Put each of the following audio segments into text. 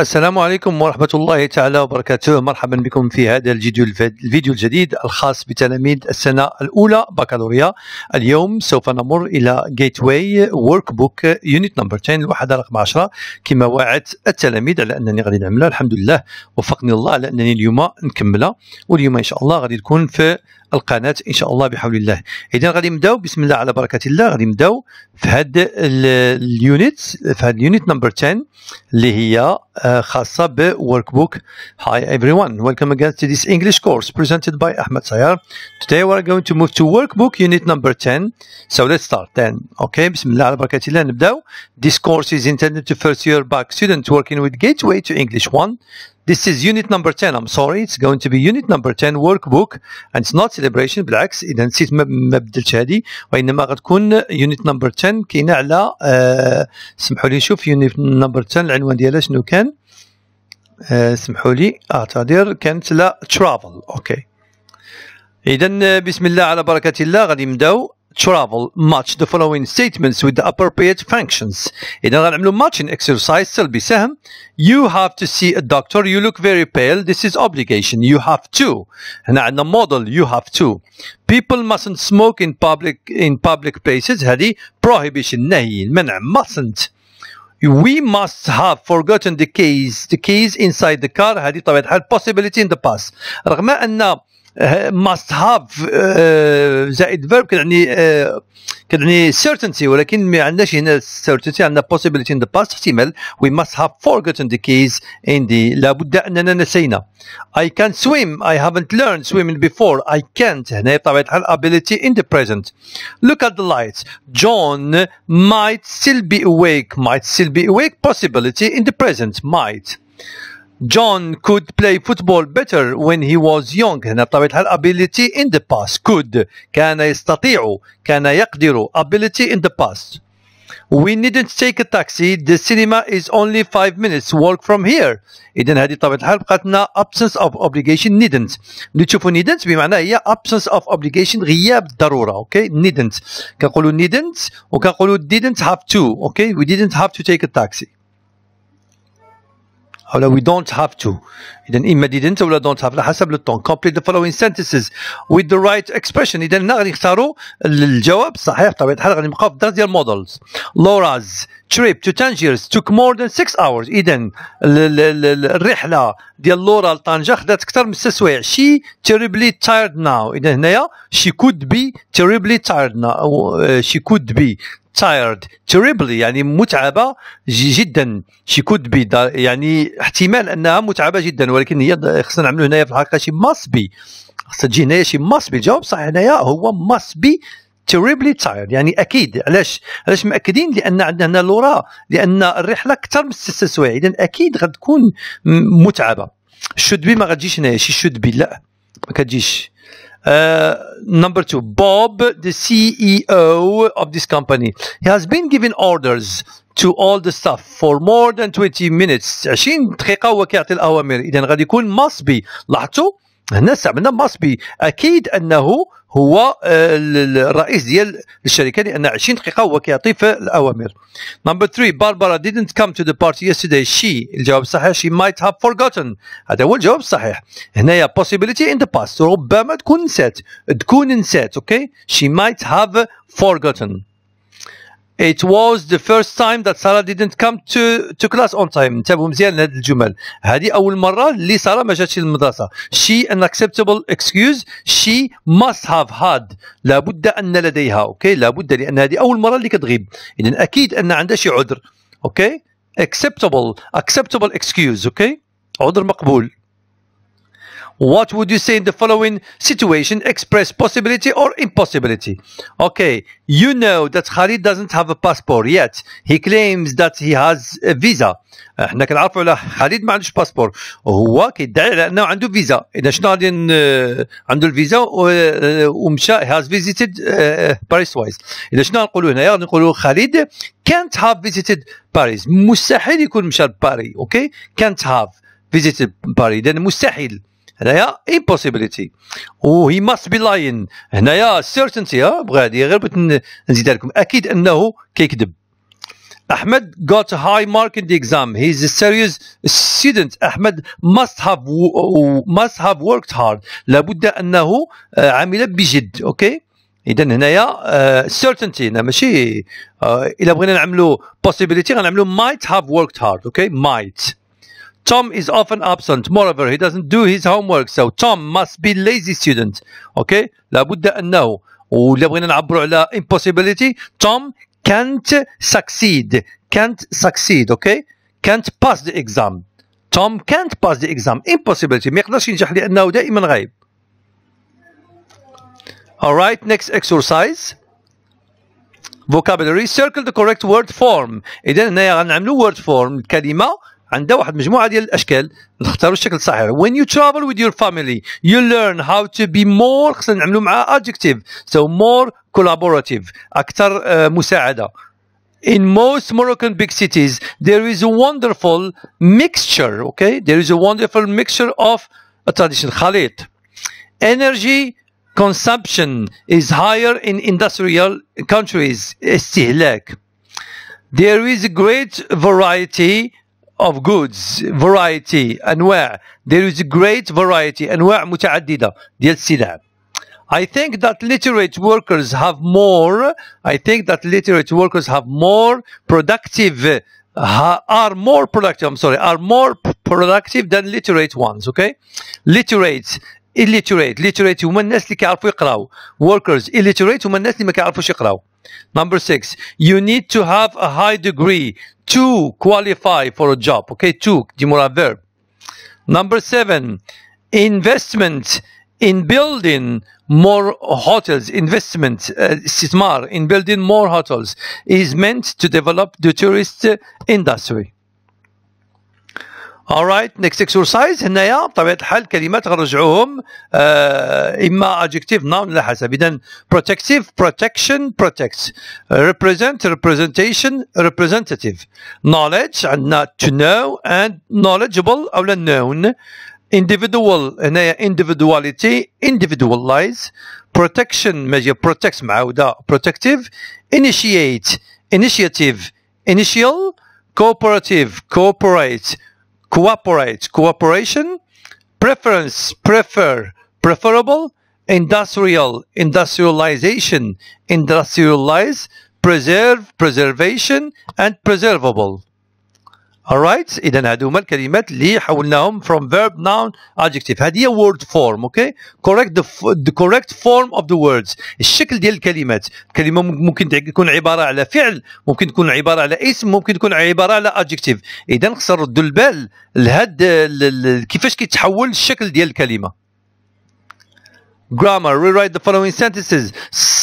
السلام عليكم ورحمة الله تعالى وبركاته مرحبا بكم في هذا الفيديو الفيديو الجديد الخاص بتلاميذ السنة الأولى بكالوريا اليوم سوف نمر إلى Gateway ورك بوك يونت نمبر 10 الوحدة رقم 10 كما وعدت التلاميذ على أنني غادي نعملها الحمد لله وفقني الله على أنني اليوم نكملها واليوم إن شاء الله غادي تكون في القناة إن شاء الله بحول الله إذا غادي نبداو بسم الله على بركة الله غادي نبداو في هذا اليونت في هذا اليونت نمبر 10 اللي هي آه، خاصة uh, Workbook. Hi everyone, welcome again to this English course presented by Ahmed Sayar. Today we are going to move to Workbook unit number 10. So let's start then. Okay, Bismillah الله على بركة This course is intended to first year back students working with Gateway to English 1. This is unit number 10. I'm sorry, it's going to be unit number 10 workbook and it's not celebration بالعكس اذا نسيت ما بدلتش هذه وانما غتكون unit number 10 كاينه على اسمحوا آه، لي نشوف unit number 10 العنوان ديالها شنو كان اسمحوا آه، لي اعتذر كانت لا travel اوكي اذا آه، بسم الله على بركه الله غادي نبداو travel match the following statements with the appropriate functions. إذا غنعملوا matching exercise سلبي سهم. You have to see a doctor. You look very pale. This is obligation. You have to. هنا عندنا model. You have to. People mustn't smoke in public in public places. هذه prohibition نهي المنع mustn't. We must have forgotten the keys the keys inside the car. هذه طبيعة الحال possibility in the past. رغم أن must have uh, زائد verb كتعني uh, كتعني certainty ولكن ما عندناش هنا certainty عندنا possibility in the past احتمال we must have forgotten the keys in the لابد اننا نسينا I can swim I haven't learned swimming before I can't هنا ability in the present look at the lights John might still be awake might still be awake possibility in the present might John could play football better when he was young هنا بطبيعة الحال ability in the past could كان يستطيع كان يقدر ability in the past We needn't take a taxi the cinema is only five minutes walk from here إذا هذه بطبيعة الحال بقات لنا absence of obligation needn't اللي تشوفوا needn't بمعنى هي absence of obligation غياب الضرورة okay? needn't كنقولوا needn't وكنقولوا didn't have to okay? we didn't have to take a taxi ولا وي دونت هاف تو اذا اما ديدنت ولا دونت هاف على حسب لو طون كومبليت ذا فولوين سنتيسز ويز ذا رايت اكسبريشن اذا هنا غادي نختاروا الجواب الصحيح بطبيعه الحال غادي نبقاو في الدرس ديال المودلز لوراز trip to Tangiers took more than 6 hours اذا الرحلة ديال لورا لطنجة خدات أكثر من 6 سوايع she terribly tired now اذا هنايا she could be terribly tired now أه, she could be تايرد تريبلي يعني متعبه جدا شي كود بي يعني احتمال انها متعبه جدا ولكن هي خصنا نعملوا هنايا في الحلقه شي ماست بي خصها تجي هنايا شي ماست بي الجواب صحيح هنايا هو ماست بي تريبلي تايرد يعني اكيد علاش علاش مأكدين لان عندنا هنا لورا لان الرحله اكثر من ست سوايع اذا اكيد غتكون متعبه شود بي ما غاتجيش هنايا شي شود بي لا ما كتجيش Uh, number two, Bob, the CEO of this company, he has been giving orders to all the staff for more than 20 minutes 20 دقيقة هو كيعطي الأوامر إذا غادي يكون must be لاحظتوا هنا استعملنا ماس بي اكيد انه هو آه، الرئيس ديال الشركه لان 20 دقيقه هو كيعطي في الاوامر نمبر 3 باربارا didn't come to the party yesterday she الجواب الصحيح she might have forgotten هذا هو الجواب الصحيح هنايا possibility in the past ربما تكون نسات تكون نسات اوكي okay? she might have forgotten It was the first time that Sarah didn't come to to class on time انتبهوا مزيان لهذ الجمل هذه اول مره اللي ساره ما جاتش للمدرسه she an acceptable excuse she must have had لابد ان لديها اوكي لابد لان هذه اول مره اللي كتغيب اذا اكيد ان عندها شي عذر اوكي acceptable acceptable excuse اوكي عذر مقبول What would you say in the following situation? Express possibility or impossibility. Okay, you know that Khalid doesn't have a passport yet. He claims that he has a visa. آه، احنا كنعرفوا على خالد ما عندوش باسبور وهو كيدعي على انه عنده فيزا اذا شنو غادي آه، عنده الفيزا آه، ومشى هاز فيزيتد باريس وايز اذا شنو نقولوا هنايا غادي نقولوا خالد كانت هاف فيزيتد باريس مستحيل يكون مشى لباري اوكي كانت هاف فيزيتد باري لان مستحيل هنايا امبوسيبيليتي وهي ماست بي لاين هنايا سيرتينتي ها بغا هذه غير بغيت نزيدها لكم اكيد انه كيكذب احمد got a high mark in the exam. He is a serious student. احمد must have must have worked hard. لابد أنه آه، عمل بجد. أوكي؟ إذا هنايا آه، certainty هنا ماشي آه، إلا بغينا نعملوا possibility غنعملوا might have worked hard. أوكي؟ might. Tom is often absent. Moreover, he doesn't do his homework. So Tom must be lazy student. Okay? لابد أنه ولا بغينا نعبروا على impossibility Tom can't succeed can't succeed okay can't pass the exam Tom can't pass the exam impossibility ما يقدرش ينجح لأنه دائما غايب Alright, next exercise. Vocabulary, circle the correct word form. إذا هنايا word form الكلمة عندها واحد مجموعه ديال الاشكال نختاروا الشكل الصحيح when you travel with your family you learn how to be more خصنا نعملوا مع adjective so more collaborative اكثر مساعده in most Moroccan big cities, there is a wonderful mixture, okay? There is a wonderful mixture of a tradition, khalid. Energy consumption is higher in industrial countries, استهلاك. There is a great variety of goods variety أنواع there is great variety أنواع متعددة ديال السلع I think that literate workers have more I think that literate workers have more productive are more productive I'm sorry are more productive than literate ones okay literate illiterate literate هما الناس اللي كيعرفوا workers illiterate هما الناس اللي ما كيعرفوش Number six, you need to have a high degree to qualify for a job. Okay, to, demoral verb. Number seven, investment in building more hotels, investment, uh, in building more hotels is meant to develop the tourist industry. Alright, next exercise هنايا بطبيعة الحال كلمات غنرجعوهم آه إما adjective noun على حسب إذا protective protection protects represent representation representative knowledge عندنا to know and knowledgeable أو known individual هنايا individuality individualize protection measure protects معاودة protective initiate initiative initial cooperative cooperate cooperate, cooperation, preference, prefer, preferable, industrial, industrialization, industrialize, preserve, preservation, and preservable. alright اذا هادو هما الكلمات اللي حولناهم from verb noun adjective هذه هي word form اوكي okay? correct the, the correct form of the words الشكل ديال الكلمات الكلمه ممكن تكون عباره على فعل ممكن تكون عباره على اسم ممكن تكون عباره على adjective اذا خصنا نردوا البال لهاد كيفاش كيتحول الشكل ديال الكلمه grammar rewrite the following sentences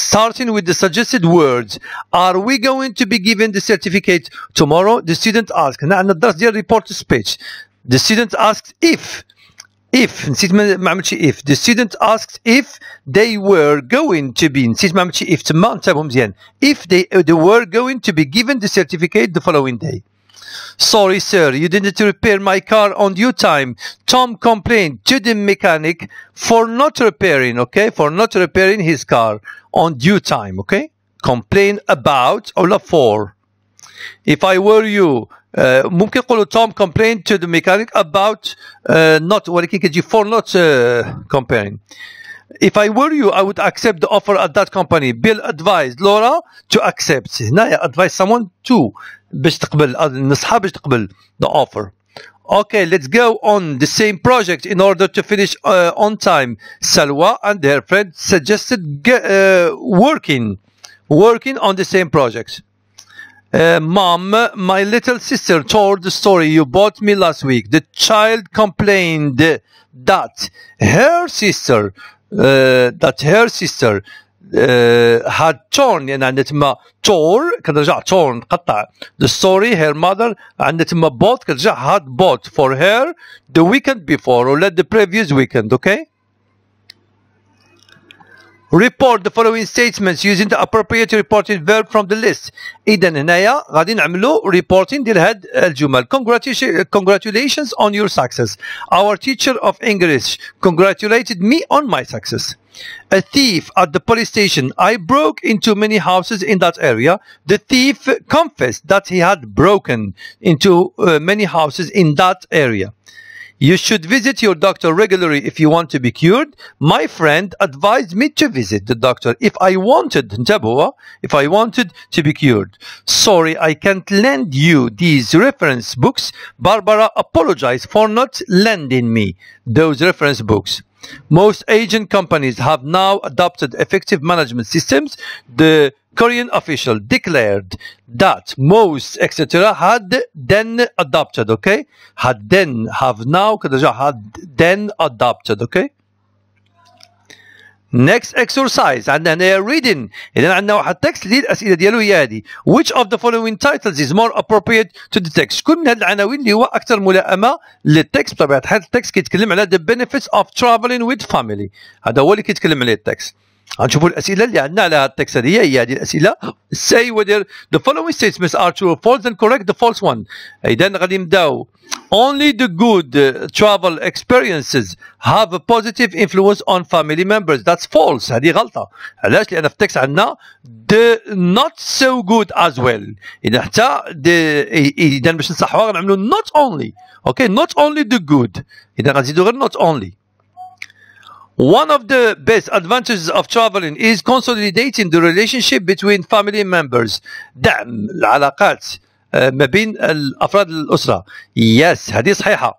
starting with the suggested words. Are we going to be given the certificate tomorrow? The student asked. And that's their report speech. The student asked if if if the student asked if they were going to be if if they, they were going to be given the certificate the following day Sorry, sir, you didn't repair my car on due time. Tom complained to the mechanic for not repairing, okay? For not repairing his car on due time, okay? Complain about or oh, for. If I were you, uh, ممكن يقولوا complained to the mechanic about uh, not working. for not uh, comparing if I were you, I would accept the offer at that company. Bill advised Laura to accept. هنايا advise someone to accept تقبل the offer. Okay, let's go on the same project in order to finish uh, on time. Salwa and her friend suggested get, uh, working, working on the same project. Uh, Mom, my little sister told the story you bought me last week. The child complained that her sister uh, that her sister uh, had torn and عندها تما torn the story her mother عندها both, bought كترجع had bought for her the weekend before or let the previous weekend okay report the following statements using the appropriate reporting verb from the list اذا هنايا غادي نعملو reporting ديال هاد الجمل congratulations on your success our teacher of english congratulated me on my success a thief at the police station i broke into many houses in that area the thief confessed that he had broken into uh, many houses in that area you should visit your doctor regularly if you want to be cured. My friend advised me to visit the doctor if I wanted Tabua, if I wanted to be cured. Sorry, I can't lend you these reference books. Barbara apologized for not lending me those reference books. Most Asian companies have now adopted effective management systems. The Korean official declared that most, etc., had then adopted, okay? Had then, have now, had then adopted, okay? next exercise عندنا هنا reading اذا عندنا واحد تكست اللي الاسئله ديالو هي هذه which اوف ذا فولوين تايتلز از مور appropriate تو ذا text شكون من هاد العناوين اللي هو اكثر ملائمه للتكست بطبيعه الحال التكست كيتكلم على ذا benefits اوف traveling with family هذا هو اللي كيتكلم عليه التكست هنشوفوا الاسئله اللي عندنا على التكسيريه هي هذه الاسئله say whether the following statements are true or false and correct the false one اذا غادي نبداو only the good uh, travel experiences have a positive influence on family members that's false هذه غلطه علاش لان في التكست عندنا the not so good as well اذا حتى اذا باش نصحوها غنعملوا not only اوكي okay? not only the good اذا غنزيدوا غير not only one of the best advantages of traveling is consolidating the relationship between family members. دعم العلاقات ما بين al usra. Yes, هذه صحيحه.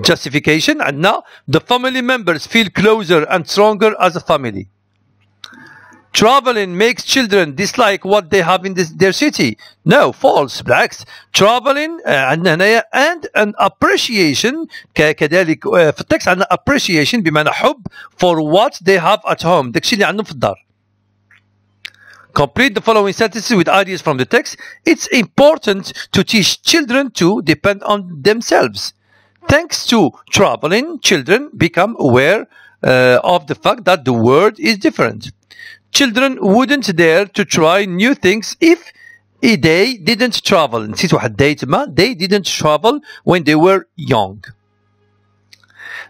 Justification عندنا the family members feel closer and stronger as a family. Traveling makes children dislike what they have in this, their city. No, false. Blacks. Traveling uh, and and an appreciation كذلك في التكست عندنا appreciation بمعنى حب for what they have at home. داكشي اللي عندهم في الدار. Complete the following sentences with ideas from the text. It's important to teach children to depend on themselves. Thanks to traveling, children become aware uh, of the fact that the world is different children wouldn't dare to try new things if they didn't travel نسيت واحد they تما they didn't travel when they were young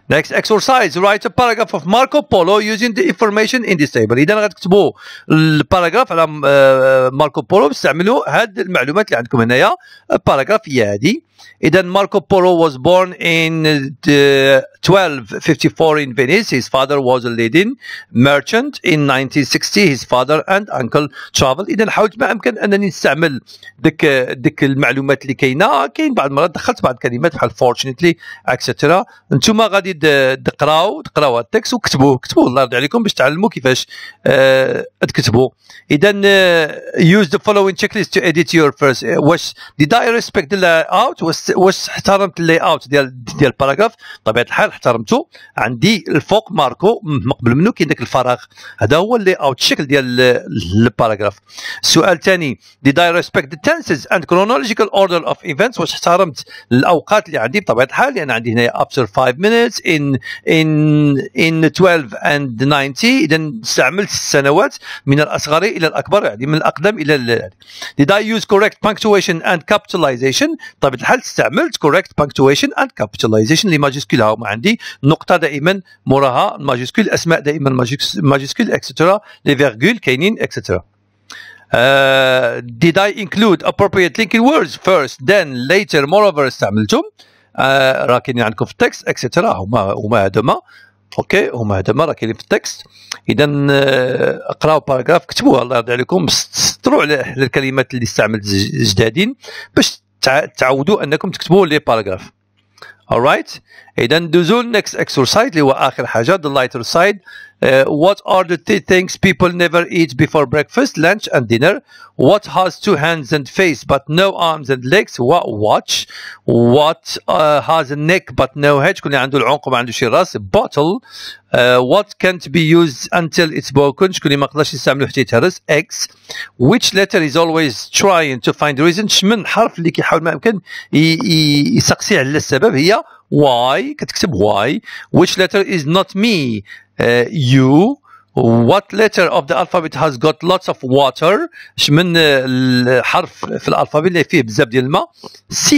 Next exercise write a paragraph of Marco Polo using the information in this table إذا غتكتبوا الباراجراف على ماركو بولو باش تستعملوا هاد المعلومات اللي عندكم هنايا الباراجراف هي هادي then Marco Polo was born in the 1254 in Venice. His father was a leading merchant. In 1960 his father and uncle traveled. إذا حاولت ما أمكن أنني نستعمل ديك ديك المعلومات اللي كاينة كاين بعض المرات دخلت بعض الكلمات بحال fortunately etc. نتوما غادي تقراو تقراو التكست وكتبوه كتبوه الله يرضي عليكم باش تعلموا كيفاش أه تكتبوا إذا use the following checklist to edit your first واش did I respect the layout واش احترمت اللي اوت ديال ديال الباراغراف بطبيعه الحال احترمته عندي الفوق ماركو مقبل منه كاين داك الفراغ هذا هو اللي اوت الشكل ديال الباراغراف السؤال الثاني دي داي ريسبكت ذا تنسز اند كرونولوجيكال اوردر اوف ايفنتس واش احترمت الاوقات اللي عندي بطبيعه الحال يعني عندي هنا after 5 minutes in in ان 12 اند 90 اذا استعملت السنوات من الاصغر الى الاكبر يعني من الاقدم الى دي داي يوز كوريكت بانكتويشن اند كابيتاليزيشن بطبيعه الحال بحال استعملت كوريكت بانكتويشن اند كابيتاليزيشن لي ماجيسكول هاهما عندي نقطه دائما موراها الماجيسكول اسماء دائما ماجيسكول اكسترا لي فيرغول كاينين اكسترا Uh, did I include appropriate linking words first then later moreover استعملتهم uh, راه كاينين عندكم في التكست اكسترا هما هما هذوما اوكي هما هذوما راه كاينين في التكست اذا uh, اقراوا باراجراف كتبوها الله يرضي عليكم سطروا على الكلمات اللي استعملت جدادين باش تعودوا انكم تكتبوا لي باراجراف alright إذن do the next exercise اللي هو آخر حاجة the lighter side uh, what are the things people never eat before breakfast lunch and dinner what has two hands and face but no arms and legs what watch what uh, has a neck but no head شكون عنده العنق وما عندوش راس bottle uh, what can't be used until it's broken شكون ما قدرش يستعملو حتى eggs which letter is always trying to find reason شمن حرف i كيحاول ما يمكن يسقسي على السبب هي why كتكتب واي which letter is not me uh, you what letter of the alphabet has got lots of water من الحرف في الالفابي اللي فيه بزاف ديال الماء C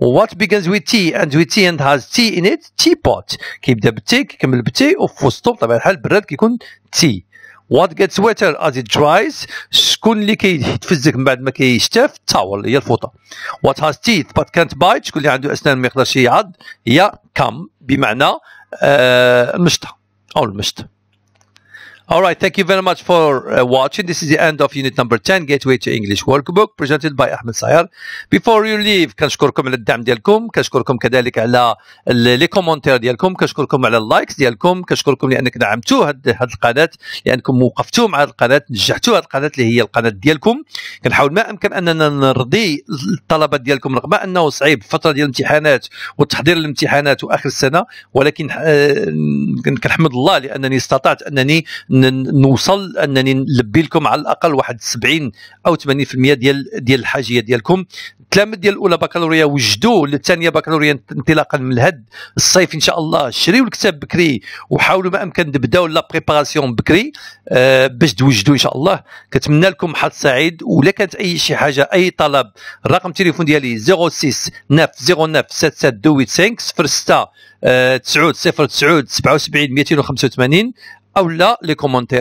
what begins with T and with T and has T in it teapot كيبدا بالتي كيكمل بالتي وفي وسطو بطبيعه الحال البراد كيكون تي جيتس ويتر از درايز شكون اللي كيتفزك من بعد ما كيشتاف تاول هي الفوطه وات هاز تيث بات كانت بايت شكون اللي عنده اسنان ما يقدرش يعض هي كام بمعنى آه المشطه او المشط All right, thank you very much for uh, watching. This is the end of unit number 10 Gateway to English Workbook presented by Ahmed Sayar. Before you leave كنشكركم على الدعم ديالكم، كنشكركم كذلك على لي كومونتير ديالكم، كنشكركم على اللايكس ديالكم، كنشكركم لانك دعمتوا هذه هاد القناة لانكم وقفتوا مع هذه القناة، نجحتوا هذه القناة اللي هي القناة ديالكم. كنحاول ما امكن اننا نرضي الطلبة ديالكم رغم انه صعيب الفترة ديال الامتحانات والتحضير للامتحانات واخر السنة ولكن آه كنحمد الله لانني استطعت انني نوصل انني نلبي لكم على الاقل واحد 70 او 80% ديال ديال الحاجيه ديالكم التلامذ ديال الاولى بكالوريا وجدوا للثانيه بكالوريا انطلاقا من الهد الصيف ان شاء الله شريوا الكتاب بكري وحاولوا ما امكن تبداو لا بريباراسيون بكري آه باش توجدوا ان شاء الله كنتمنى لكم حظ سعيد ولا كانت اي شي حاجه اي طلب الرقم التليفون ديالي 06 9 09 77285 06 9 09 77 285 ou les commentaires.